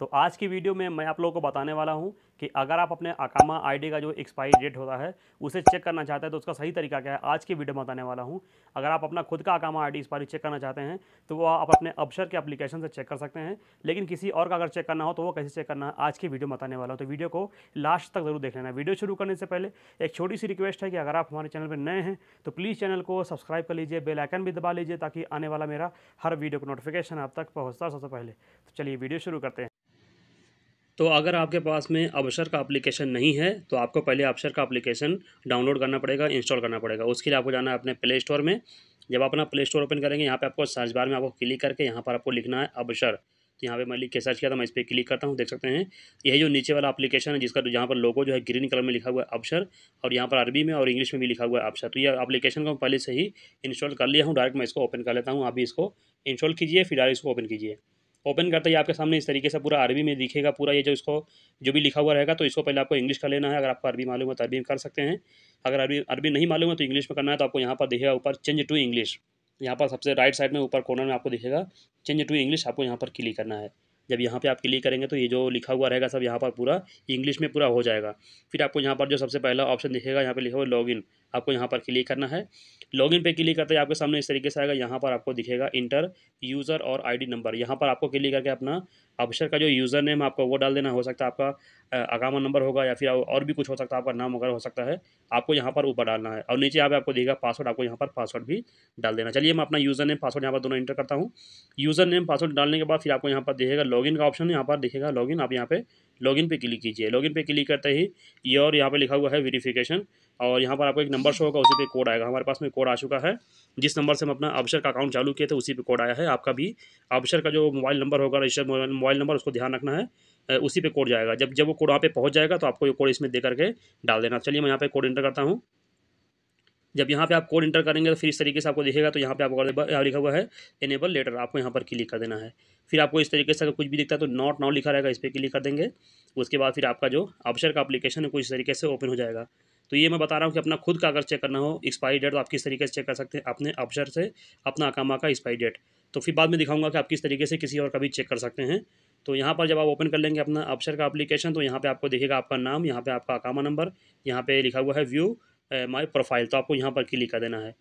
तो आज की वीडियो में मैं आप लोगों को बताने वाला हूं कि अगर आप अपने अकामा आईडी का जो एक्सपायरी डेट होता है उसे चेक करना चाहते हैं तो उसका सही तरीका क्या है आज की वीडियो में बताने वाला हूं अगर आप अपना खुद का अकामा आईडी एक्सपायरी चेक करना चाहते हैं तो वो आप अपने अबशर के अपलीकेशन से चेक कर सकते हैं लेकिन किसी और का अगर चेक करना हो तो वो कैसे चेक करना है आज की वीडियो बताने वाला हूँ तो वीडियो को लास्ट तक जरूर देख लेना वीडियो शुरू करने से पहले एक छोटी सी रिक्वेस्ट है कि अगर आप हमारे चैनल पर नए हैं तो प्लीज़ चैनल को सब्सक्राइब कर लीजिए बेलाइकन भी दबा लीजिए ताकि आने वाला मेरा हर वीडियो का नोटिफिकेशन आप तक पहुँचता सबसे पहले तो चलिए वीडियो शुरू करते हैं तो अगर आपके पास में अवसर का एप्लीकेशन नहीं है तो आपको पहले अवसर का एप्लीकेशन डाउनलोड करना पड़ेगा इंस्टॉल करना पड़ेगा उसके लिए आपको जाना है अपने प्ले स्टोर में जब आप अपना प्ले स्टोर ओपन करेंगे यहाँ पे आपको सर्च बार में आपको क्लिक करके यहाँ पर आपको लिखना है अवसर तो यहाँ पे मैं लिख के सर्च किया था मैं इस पर क्लिक करता हूँ देख सकते हैं यही जो नीचे वाला अपलीकेशन है जिसका जहाँ पर लोगो जो है ग्रीन कलर में लिखा हुआ है अवसर और यहाँ पर अरबी में और इंग्लिश में भी लिखा हुआ है अवसर तो ये अपलीकेशन को पहले से ही इंस्टॉल कर लिया हूँ डायरेक्ट मैं इसको ओपन कर लेता हूँ आप भी इसको इंस्टॉल कीजिए फिर डायरेक्ट इसको ओपन कीजिए ओपन करते ही आपके सामने इस तरीके से पूरा अरबी में दिखेगा पूरा ये जो इसको जो भी लिखा हुआ रहेगा तो इसको पहले आपको इंग्लिश कर लेना है अगर आपको अरबी मालूम है तो अरबी में कर सकते हैं अगर अरबी अरबी नहीं मालूम है तो इंग्लिश में करना है तो आपको यहाँ पर दिखेगा ऊपर चेंज टू इंग्लिश यहाँ पर सबसे राइट साइड में ऊपर कॉर्नर में आपको दिखेगा चेंज टू इंग्लिश आपको यहाँ पर क्लिक करना है जब यहाँ पे आप क्लिक करेंगे तो ये जो लिखा हुआ रहेगा सब यहाँ पर पूरा इंग्लिश में पूरा हो जाएगा फिर आपको यहाँ पर जो सबसे पहला ऑप्शन दिखेगा यहाँ पे लिखा हुआ लॉगिन आपको यहाँ पर क्लिक करना है लॉगिन पे क्लिक करते ही आपके सामने इस तरीके से आएगा यहाँ पर आपको दिखेगा इंटर यूज़र और आईडी नंबर यहाँ पर आपको क्लिक करके अपना अवसर का जो यूज़र नेम आपको वो डाल देना हो सकता है आपका अकामा नंबर होगा या फिर और भी कुछ हो सकता है आपका नाम वगैरह हो सकता है आपको यहाँ पर ऊपर डालना है और नीचे यहाँ पर आपको दिखेगा पासवर्ड आपको यहाँ पर पासवर्ड भी डाल देना चलिए मैं अपना यूज़र नेम पासवर्ड यहाँ पर दोनों इंटर करता हूँ यूज़र नेम पासवर्ड डालने के बाद फिर आपको यहाँ पर दिखेगा लॉगिन का ऑप्शन यहाँ पर दिखेगा लॉगिन आप यहाँ पर लॉगिन पे क्लिक कीजिए लॉगिन पे क्लिक करते ही ये और यहाँ पे लिखा हुआ है वेरिफिकेशन और यहाँ पर आपको एक नंबर शो होगा उसी पे कोड आएगा हमारे पास में कोड आ चुका है जिस नंबर से हम अपना अवसर का अकाउंट चालू किए थे उसी पे कोड आया है आपका भी अवसर का जो मोबाइल नंबर होगा रजिस्टर मोबाइल नंबर उसको ध्यान रखना है उसी पे कोड जाएगा जब जब वो कोड वहाँ पे पहुँच जाएगा तो आपको ये कोड इसमें दे करके डाल देना चलिए मैं यहाँ पर कोड इंटर करता हूँ जब यहाँ पे आप कोड इंटर करेंगे तो फिर इस तरीके से आपको दिखेगा तो यहाँ पे आपको लिखा हुआ है इनेबल लेटर आपको यहाँ पर क्लिक कर देना है फिर आपको इस तरीके से अगर कुछ भी दिखता है तो नॉट नाउ लिखा रहेगा इस पर क्लिक कर देंगे उसके बाद फिर आपका जो अवसर का अपलीकेशन है कुछ इस तरीके से ओपन हो जाएगा तो ये मैं बता रहा हूँ कि अपना खुद का अगर चेक करना हो एक्सपायरी डेट तो आप किस तरीके से चेक कर सकते हैं अपने अफसर से अपना अकामा का एक्सपायरी डेट तो फिर बाद में दिखाऊंगा कि आप किस तरीके से किसी और का भी चेक कर सकते हैं तो यहाँ पर जब आप ओपन कर लेंगे अपना अफसर का अपलीकेशन तो यहाँ पर आपको देखेगा आपका नाम यहाँ पर आपका अकामा नंबर यहाँ पर लिखा हुआ है व्यू माई प्रोफाइल तो आपको यहाँ पर क्लिक कर देना है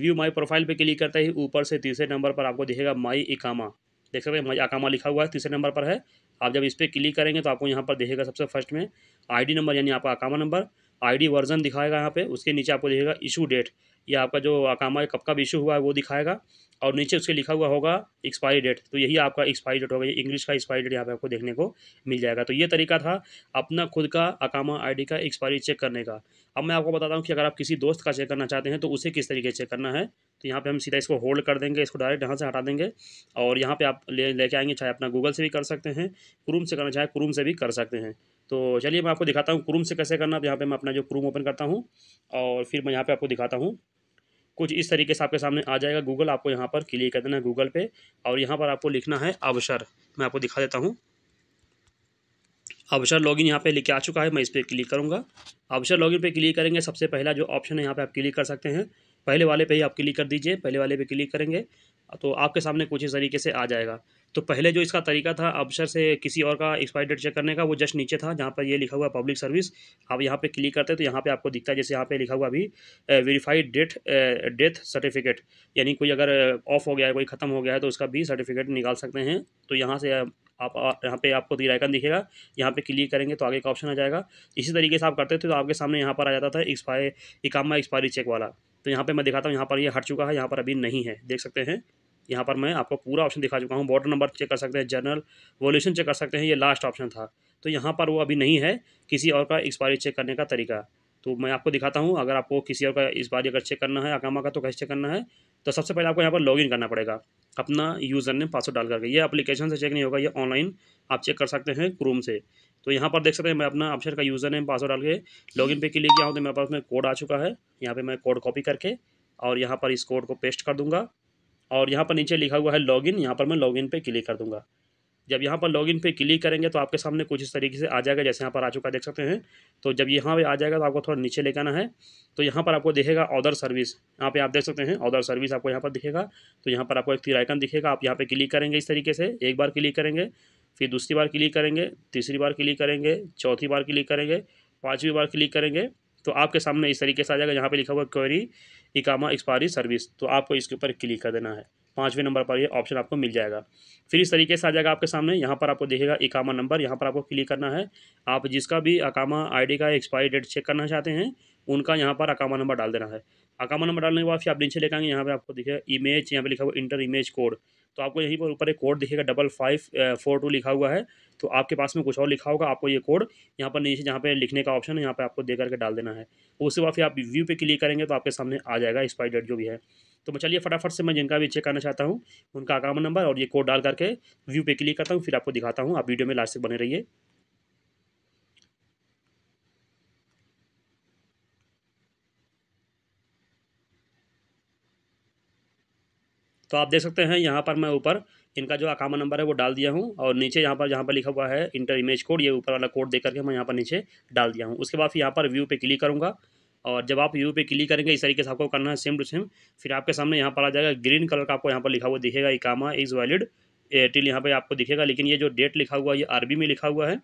व्यू माई प्रोफाइल पर क्लिक करते ही ऊपर से तीसरे नंबर पर आपको दिखेगा माई इकामा देख सकते हैं माई अकामा लिखा हुआ है तीसरे नंबर पर है आप जब इस पर क्लिक करेंगे तो आपको यहाँ पर देखेगा सबसे फर्स्ट में आईडी नंबर यानी आपका अकामा नंबर आईडी वर्जन दिखाएगा यहाँ पे उसके नीचे आपको दिखेगा इशू डेट या आपका जो अकामा कब कब कब इशू हुआ है वो दिखाएगा और नीचे उसके लिखा हुआ होगा एक्सपायरी डेट तो यही आपका एक्सपायरी डेट होगा ये इंग्लिश का एक्सपायरी डेट यहाँ पे आपको देखने को मिल जाएगा तो ये तरीका था अपना खुद का अकामा आईडी का एक्सपायरी चेक करने का अब मैं आपको बताता हूँ कि अगर आप किसी दोस्त का चेक करना चाहते हैं तो उसे किस तरीके से चेक करना है तो यहाँ पे हम सीधा इसको होल्ड कर देंगे इसको डायरेक्ट यहाँ से हटा देंगे और यहाँ पे आप ले लेके आएंगे चाहे अपना गूगल से भी कर सकते हैं क्रूम से करना चाहे क्रूम से भी कर सकते हैं तो चलिए मैं आपको दिखाता हूँ क्रूम से कैसे करना तो यहाँ पर मैं अपना जो क्रूम ओपन करता हूँ और फिर मैं यहाँ पर आपको दिखाता हूँ कुछ इस तरीके से आपके सामने आ जाएगा गूगल आपको यहाँ पर क्लिक कर देना है गूगल पे और यहाँ पर आपको लिखना है अवसर मैं आपको दिखा देता हूँ अवसर लॉगिन यहाँ पे लिखे आ चुका है मैं इस पर क्लिक करूँगा अवसर लॉगिन पे क्लिक करेंगे सबसे पहला जो ऑप्शन है यहाँ पे आप क्लिक कर सकते हैं पहले वाले पे ही आप क्लिक कर दीजिए पहले वाले पे क्लिक करेंगे तो आपके सामने कुछ इस तरीके से आ जाएगा तो पहले जो इसका तरीका था अवसर से किसी और का एक्सपायरी डेट चेक करने का वो जस्ट नीचे था जहाँ पर ये लिखा हुआ पब्लिक सर्विस आप यहाँ पे क्लिक करते हैं तो यहाँ पे आपको दिखता है जैसे यहाँ पे लिखा हुआ अभी वेरीफाइड डेट डेथ सर्टिफिकेट यानी कोई अगर ऑफ हो गया है कोई ख़त्म हो गया है तो उसका भी सर्टिफिकेट निकाल सकते हैं तो यहाँ से आप यहाँ पे आपको तीर आइकन दिखेगा यहाँ पे क्लिक करेंगे तो आगे का ऑप्शन आ जाएगा इसी तरीके से आप करते थे तो आपके सामने यहाँ पर आ जाता था एक्सपायर इकामा एक्सपायरी चेक वाला तो यहाँ पर मैं दिखाता हूँ यहाँ पर ये हट चुका है यहाँ पर अभी नहीं है देख सकते हैं यहाँ पर मैं आपको पूरा ऑप्शन दिखा चुका हूँ बॉर्डर नंबर चेक कर सकते हैं जनरल वॉल्यूशन चेक कर सकते हैं ये लास्ट ऑप्शन था तो यहाँ पर वो अभी नहीं है किसी और का एक्सपायरी चेक करने का तरीका तो मैं आपको दिखाता हूँ अगर आपको किसी और का इस बार अगर चेक करना है अकामा का तो कैसे चेक करना है तो सबसे पहले आपको यहाँ पर लॉगिन करना पड़ेगा अपना यूज़र नेम पासवर्ड डाल करके ये एप्लीकेशन से चेक नहीं होगा ये ऑनलाइन आप चेक कर सकते हैं क्रोम से तो यहाँ पर देख सकते हैं मैं अपना ऑप्शन का यूज़र नेम पासवर्ड डाल के लॉगिन पे क्लिक किया हूँ तो मेरे पास में कोड आ चुका है यहाँ पे मैं कोड कॉपी करके और यहाँ पर इस कोड को पेस्ट कर दूँगा और यहाँ पर नीचे लिखा हुआ है लॉगिन यहाँ पर मैं लॉगिन पे क्लिक कर दूँगा जब यहाँ पर लॉगिन पे क्लिक करेंगे तो आपके सामने कुछ इस तरीके से आ जाएगा जैसे यहाँ पर आ चुका देख सकते हैं तो जब यहाँ पे आ जाएगा तो आपको थोड़ा नीचे लेकर आना है तो यहाँ पर आपको दिखेगा ऑर्डर सर्विस यहाँ पे आप देख सकते हैं ऑर्डर सर्विस आपको यहाँ पर दिखेगा तो यहाँ पर आपको एक तीर आइकन दिखेगा आप यहाँ पर क्लिक करेंगे इस तरीके से एक बार क्लिक करेंगे फिर दूसरी बार क्लिक करेंगे तीसरी बार क्लिक करेंगे चौथी बार क्लिक करेंगे पाँचवीं बार क्लिक करेंगे तो आपके सामने इस तरीके से आ जाएगा यहाँ पर लिखा हुआ क्वेरी इकामा एक्सपायरी सर्विस तो आपको इसके ऊपर क्लिक कर देना है पाँचवें नंबर पर ये ऑप्शन आपको मिल जाएगा फिर इस तरीके से आ जाएगा आपके सामने यहाँ पर आपको देखेगा इकामा नंबर यहाँ पर आपको क्लिक करना है आप जिसका भी अकामा आईडी का एक्सपायरी डेट चेक करना चाहते हैं उनका यहाँ पर अकामा नंबर डाल देना है अकामा नंबर डालने के बाद फिर आप नीचे लेकर आएंगे यहाँ पर आपको देखेगा इमेज यहाँ पर लिखा हुआ इंटर इमेज कोड तो आपको यहीं पर ऊपर एक कोड दिखेगा डबल फाइव फोर टू लिखा हुआ है तो आपके पास में कुछ और लिखा होगा आपको ये कोड यहाँ पर नीचे जहाँ पे लिखने का ऑप्शन है यहाँ पे आपको दे करके डाल देना है उसके बाद फिर आप व्यू पे क्लिक करेंगे तो आपके सामने आ जाएगा एक्सपायर डेट जो भी है तो मैं चलिए फटाफट से मैं जिनका भी चेक करना चाहता हूँ उनका अकाउंट नंबर और ये कोड डाल करके व्यू पे क्लिक करता हूँ फिर आपको दिखाता हूँ आप वीडियो में लास्ट तक बने रहिए तो आप देख सकते हैं यहाँ पर मैं ऊपर इनका जो अकामा नंबर है वो डाल दिया हूँ और नीचे यहाँ पर जहाँ पर लिखा हुआ है इंटर इमेज कोड ये ऊपर वाला कोड दे करके मैं यहाँ पर नीचे डाल दिया हूँ उसके बाद फिर यहाँ पर व्यू पे क्लिक करूँगा और जब आप व्यू पे क्लिक करेंगे इस तरीके से आपको करना है सेम टू सेम फिर आपके सामने यहाँ पर आ जाएगा ग्रीन कलर का आपको यहाँ पर लिखा हुआ दिखेगा इकामा इज़ वैलिड एयरटेल यहाँ पे आपको दिखेगा लेकिन ये जो डेट लिखा हुआ है ये अरबी में लिखा हुआ है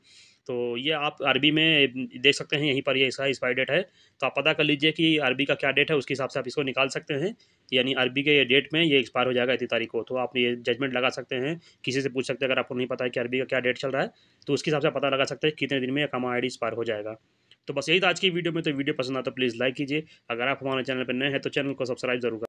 तो ये आप अरबी में देख सकते हैं यहीं पर ये इसका एक्सपायर डेट है तो आप पता कर लीजिए कि अरबी का क्या डेट है उसके हिसाब से आप इसको निकाल सकते हैं यानी अरबी के डेट में ये एक्सपायर हो जाएगा इतनी तारीख को तो आप ये जजमेंट लगा सकते हैं किसी से पूछ सकते हैं अगर आपको नहीं पता है कि अरबी का क्या डेट चल रहा है तो उसके हिसाब से पता लगा सकते हैं कितने दिन में कमा आई एक्सपायर हो जाएगा तो बस यही था आज की वीडियो में तो वीडियो पसंद आता तो प्लीज़ लाइक कीजिए अगर आप हमारे चैनल पर नए हैं तो चैनल को सब्सक्राइब जरूर